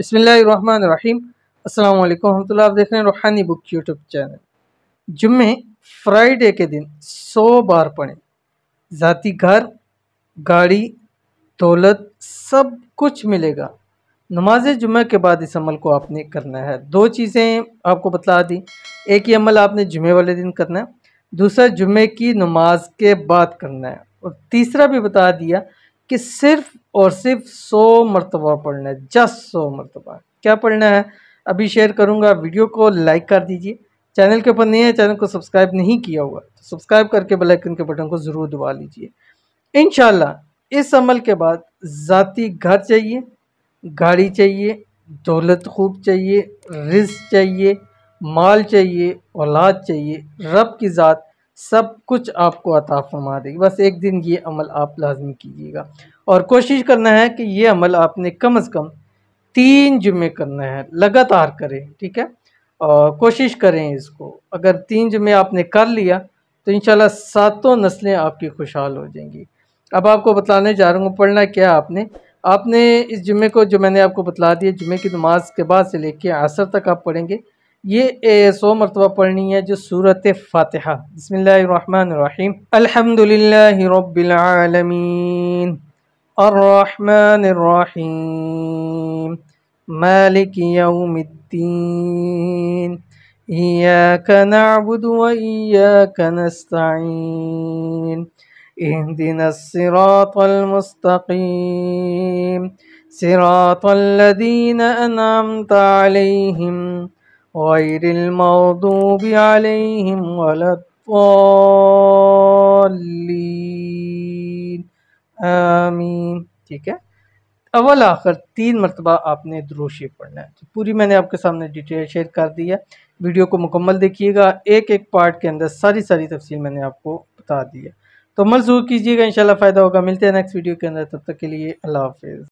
बसमीम अल्लाम तो आप देख रहे हैं रूहानी बुक यूट्यूब चैनल जुम्मे फ्राइडे के दिन सौ बार पढ़ें ज़ाती घर गाड़ी दौलत सब कुछ मिलेगा नमाज जुम्मे के बाद इस अमल को आपने करना है दो चीज़ें आपको बतला दी एक ही अमल आपने जुमे वाले दिन करना है दूसरा जुम्मे की नमाज के बाद करना है और तीसरा भी बता दिया कि सिर्फ और सिर्फ सौ मरतबा पढ़ना है जस्ट सौ मरतबा क्या पढ़ना है अभी शेयर करूँगा वीडियो को लाइक कर दीजिए चैनल के ऊपर नहीं है चैनल को सब्सक्राइब नहीं किया हुआ तो सब्सक्राइब करके बेल आइकन के बटन को ज़रूर दबा लीजिए इन इस अमल के बाद ज़ाती घर चाहिए गाड़ी चाहिए दौलत खूब चाहिए रिज चाहिए माल चाहिए औलाद चाहिए रब की ज़ात सब कुछ आपको अता फरमा देगी बस एक दिन ये अमल आप लाजमी कीजिएगा और कोशिश करना है कि ये अमल आपने कम अज़ कम तीन जुमे करना है लगातार करें ठीक है और कोशिश करें इसको अगर तीन जुमे आपने कर लिया तो इन सातों नस्लें आपकी खुशहाल हो जाएंगी अब आपको बताने जा रहा हूँ पढ़ना क्या आपने आपने इस जुमे को जो मैंने आपको बतला दिया जुमे की नमाज के बाद से लेके असर तक आप पढ़ेंगे یہ سو مرتبہ پڑھنی ہے جو صورت فاتحہ بسم اللہ الرحمن الرحیم الحمدللہ رب العالمين الرحمن الرحیم مالك يوم الدين إياك نعبد وإياك نستعين اهدنا الصراط المستقيم صراط الذين انعمت عليهم غير المغضوب عليهم ولا الضالين آمين ठीक है अवल आखिर तीन मरतबा आपने द्रोशी पढ़ना है तो पूरी मैंने आपके सामने डिटेल शेयर कर दी है वीडियो को मुकम्मल देखिएगा एक एक पार्ट के अंदर सारी सारी तफसील मैंने आपको बता दी है तो मंजूर कीजिएगा इंशाल्लाह फ़ायदा होगा मिलते हैं नेक्स्ट वीडियो के अंदर तब तक के लिए अल्लाह हाफिज़